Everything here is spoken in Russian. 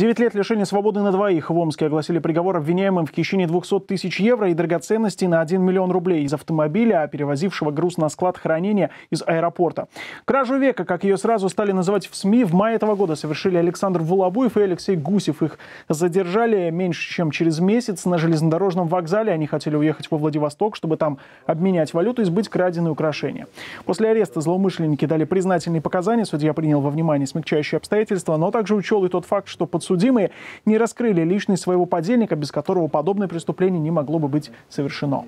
девять лет лишения свободы на двоих в Омске огласили приговор обвиняемым в хищении 200 тысяч евро и драгоценностей на 1 миллион рублей из автомобиля, перевозившего груз на склад хранения из аэропорта. Кражу века, как ее сразу стали называть в СМИ, в мае этого года совершили Александр Волобуев и Алексей Гусев. Их задержали меньше, чем через месяц на железнодорожном вокзале. Они хотели уехать во Владивосток, чтобы там обменять валюту и сбыть краденые украшения. После ареста злоумышленники дали признательные показания. Судья принял во внимание смягчающие обстоятельства, но также учел и тот факт, что подсудимый Подсудимые не раскрыли личность своего подельника, без которого подобное преступление не могло бы быть совершено.